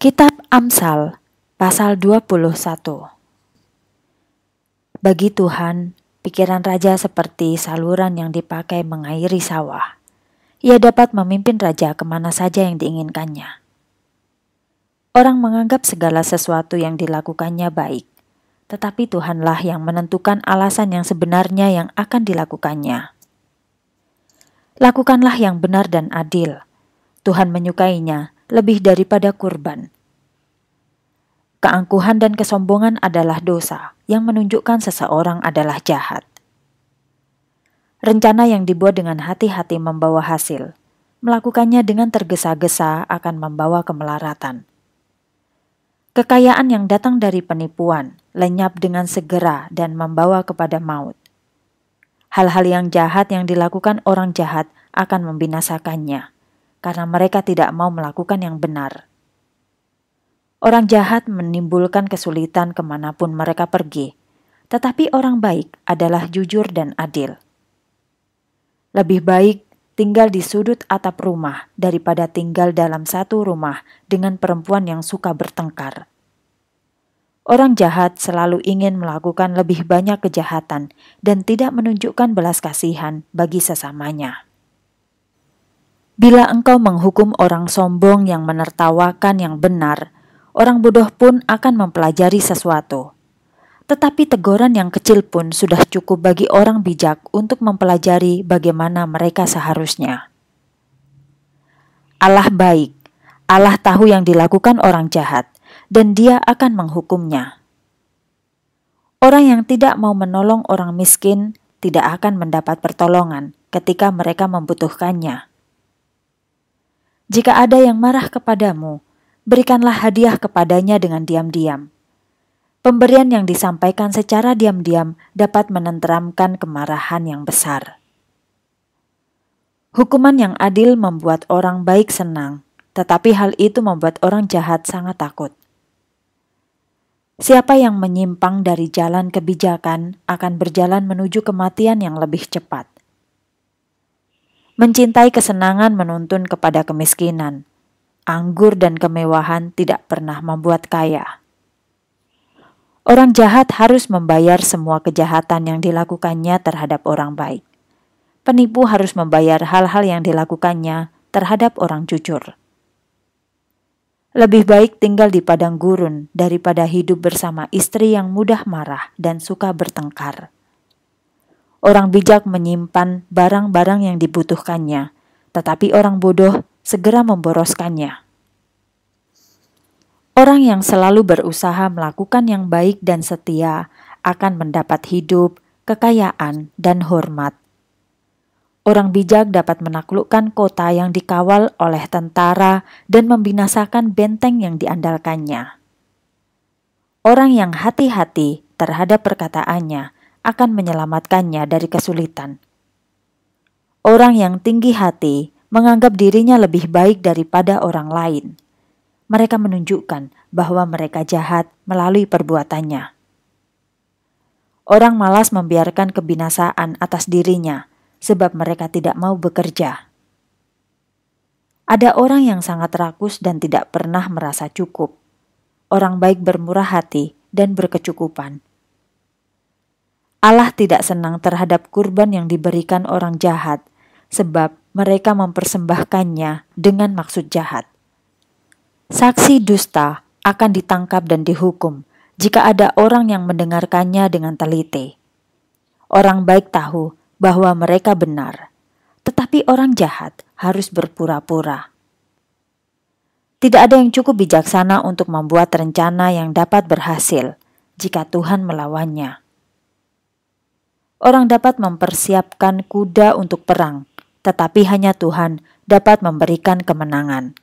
Kitab Amsal pasal 21 Bagi Tuhan, pikiran raja seperti saluran yang dipakai mengairi sawah. Ia dapat memimpin raja kemana saja yang diinginkannya. Orang menganggap segala sesuatu yang dilakukannya baik, tetapi Tuhanlah yang menentukan alasan yang sebenarnya yang akan dilakukannya. Lakukanlah yang benar dan adil. Tuhan menyukainya, lebih daripada kurban. Keangkuhan dan kesombongan adalah dosa yang menunjukkan seseorang adalah jahat. Rencana yang dibuat dengan hati-hati membawa hasil, melakukannya dengan tergesa-gesa akan membawa kemelaratan. Kekayaan yang datang dari penipuan lenyap dengan segera dan membawa kepada maut. Hal-hal yang jahat yang dilakukan orang jahat akan membinasakannya karena mereka tidak mau melakukan yang benar. Orang jahat menimbulkan kesulitan kemanapun mereka pergi, tetapi orang baik adalah jujur dan adil. Lebih baik tinggal di sudut atap rumah daripada tinggal dalam satu rumah dengan perempuan yang suka bertengkar. Orang jahat selalu ingin melakukan lebih banyak kejahatan dan tidak menunjukkan belas kasihan bagi sesamanya. Bila engkau menghukum orang sombong yang menertawakan yang benar, orang bodoh pun akan mempelajari sesuatu. Tetapi teguran yang kecil pun sudah cukup bagi orang bijak untuk mempelajari bagaimana mereka seharusnya. Allah baik, Allah tahu yang dilakukan orang jahat, dan Dia akan menghukumnya. Orang yang tidak mau menolong orang miskin tidak akan mendapat pertolongan ketika mereka membutuhkannya. Jika ada yang marah kepadamu, berikanlah hadiah kepadanya dengan diam-diam. Pemberian yang disampaikan secara diam-diam dapat menenteramkan kemarahan yang besar. Hukuman yang adil membuat orang baik senang, tetapi hal itu membuat orang jahat sangat takut. Siapa yang menyimpang dari jalan kebijakan akan berjalan menuju kematian yang lebih cepat Mencintai kesenangan menuntun kepada kemiskinan. Anggur dan kemewahan tidak pernah membuat kaya. Orang jahat harus membayar semua kejahatan yang dilakukannya terhadap orang baik. Penipu harus membayar hal-hal yang dilakukannya terhadap orang jujur. Lebih baik tinggal di padang gurun daripada hidup bersama istri yang mudah marah dan suka bertengkar. Orang bijak menyimpan barang-barang yang dibutuhkannya, tetapi orang bodoh segera memboroskannya. Orang yang selalu berusaha melakukan yang baik dan setia akan mendapat hidup, kekayaan, dan hormat. Orang bijak dapat menaklukkan kota yang dikawal oleh tentara dan membinasakan benteng yang diandalkannya. Orang yang hati-hati terhadap perkataannya akan menyelamatkannya dari kesulitan. Orang yang tinggi hati menganggap dirinya lebih baik daripada orang lain. Mereka menunjukkan bahwa mereka jahat melalui perbuatannya. Orang malas membiarkan kebinasaan atas dirinya sebab mereka tidak mau bekerja. Ada orang yang sangat rakus dan tidak pernah merasa cukup. Orang baik bermurah hati dan berkecukupan Allah tidak senang terhadap kurban yang diberikan orang jahat, sebab mereka mempersembahkannya dengan maksud jahat. Saksi dusta akan ditangkap dan dihukum jika ada orang yang mendengarkannya dengan teliti. Orang baik tahu bahwa mereka benar, tetapi orang jahat harus berpura-pura. Tidak ada yang cukup bijaksana untuk membuat rencana yang dapat berhasil jika Tuhan melawannya. Orang dapat mempersiapkan kuda untuk perang, tetapi hanya Tuhan dapat memberikan kemenangan.